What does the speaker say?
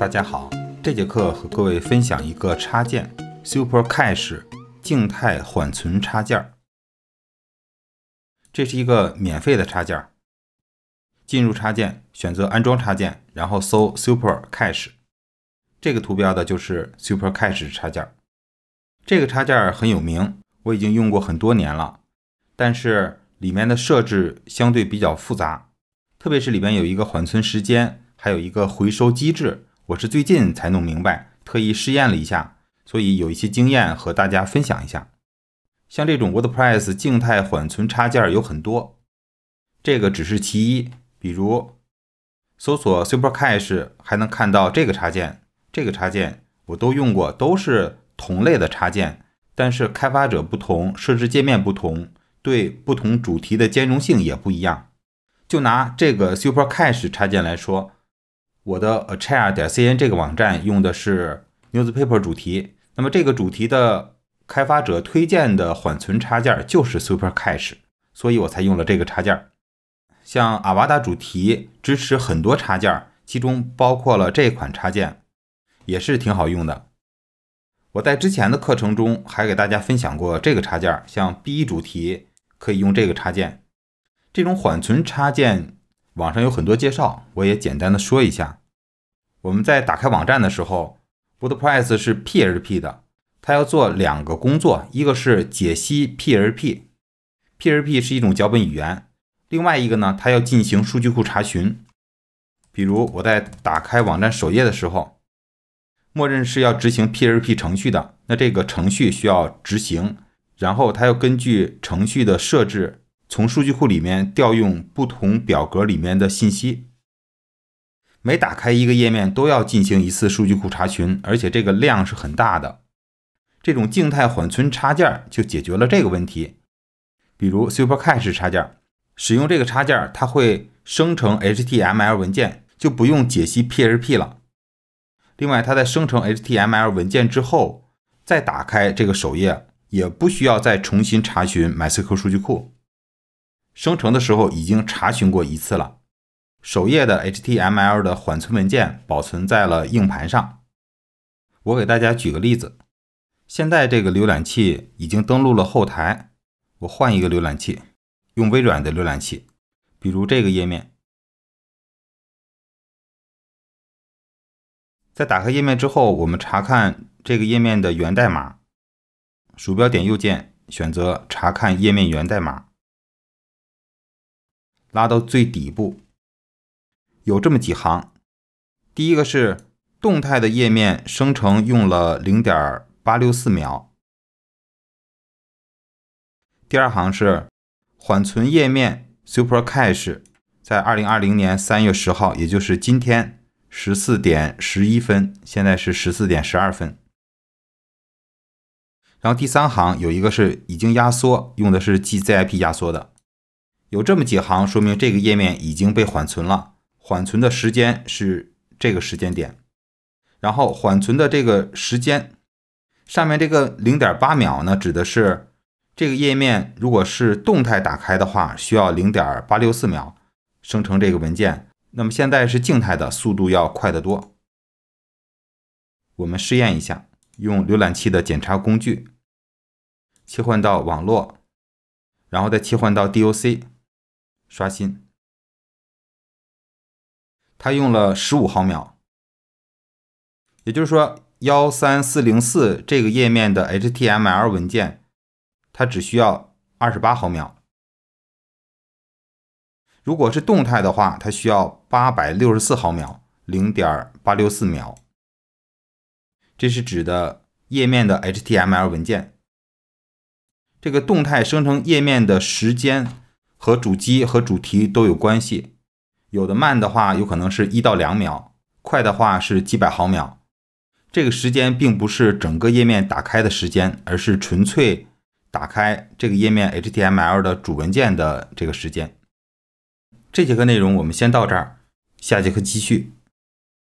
大家好，这节课和各位分享一个插件 ——Super Cache 静态缓存插件。这是一个免费的插件。进入插件，选择安装插件，然后搜 Super Cache。这个图标的就是 Super Cache 插件。这个插件很有名，我已经用过很多年了。但是里面的设置相对比较复杂，特别是里面有一个缓存时间，还有一个回收机制。我是最近才弄明白，特意试验了一下，所以有一些经验和大家分享一下。像这种 WordPress 静态缓存插件有很多，这个只是其一。比如搜索 Super Cache，还能看到这个插件、这个插件，我都用过，都是同类的插件，但是开发者不同，设置界面不同，对不同主题的兼容性也不一样。就拿这个 Super Cache 插件来说。我的 a chair 点 cn 这个网站用的是 newspaper 主题，那么这个主题的开发者推荐的缓存插件就是 super cache，所以我才用了这个插件。像阿瓦达主题支持很多插件，其中包括了这款插件，也是挺好用的。我在之前的课程中还给大家分享过这个插件，像 B 一主题可以用这个插件。这种缓存插件网上有很多介绍，我也简单的说一下。我们在打开网站的时候，WordPress 是 PHP 的，它要做两个工作，一个是解析 PHP，PHP 是一种脚本语言，另外一个呢，它要进行数据库查询。比如我在打开网站首页的时候，默认是要执行 PHP 程序的，那这个程序需要执行，然后它要根据程序的设置，从数据库里面调用不同表格里面的信息。每打开一个页面都要进行一次数据库查询，而且这个量是很大的。这种静态缓存插件就解决了这个问题。比如 Super Cache 插件，使用这个插件，它会生成 HTML 文件，就不用解析 PHP 了。另外，它在生成 HTML 文件之后，再打开这个首页也不需要再重新查询 MySQL 数据库，生成的时候已经查询过一次了。首页的 HTML 的缓存文件保存在了硬盘上。我给大家举个例子，现在这个浏览器已经登录了后台。我换一个浏览器，用微软的浏览器，比如这个页面。在打开页面之后，我们查看这个页面的源代码。鼠标点右键，选择查看页面源代码，拉到最底部。有这么几行，第一个是动态的页面生成用了零点八六四秒。第二行是缓存页面 super cache，在二零二零年三月十号，也就是今天十四点十一分，现在是十四点十二分。然后第三行有一个是已经压缩，用的是 gzip 压缩的。有这么几行，说明这个页面已经被缓存了。缓存的时间是这个时间点，然后缓存的这个时间上面这个零点八秒呢，指的是这个页面如果是动态打开的话，需要零点八六四秒生成这个文件。那么现在是静态的，速度要快得多。我们试验一下，用浏览器的检查工具，切换到网络，然后再切换到 DOC，刷新。它用了十五毫秒，也就是说，幺三四零四这个页面的 HTML 文件，它只需要二十八毫秒。如果是动态的话，它需要八百六十四毫秒，零点八六四秒。这是指的页面的 HTML 文件。这个动态生成页面的时间和主机和主题都有关系。有的慢的话，有可能是一到两秒；快的话是几百毫秒。这个时间并不是整个页面打开的时间，而是纯粹打开这个页面 HTML 的主文件的这个时间。这节课内容我们先到这儿，下节课继续。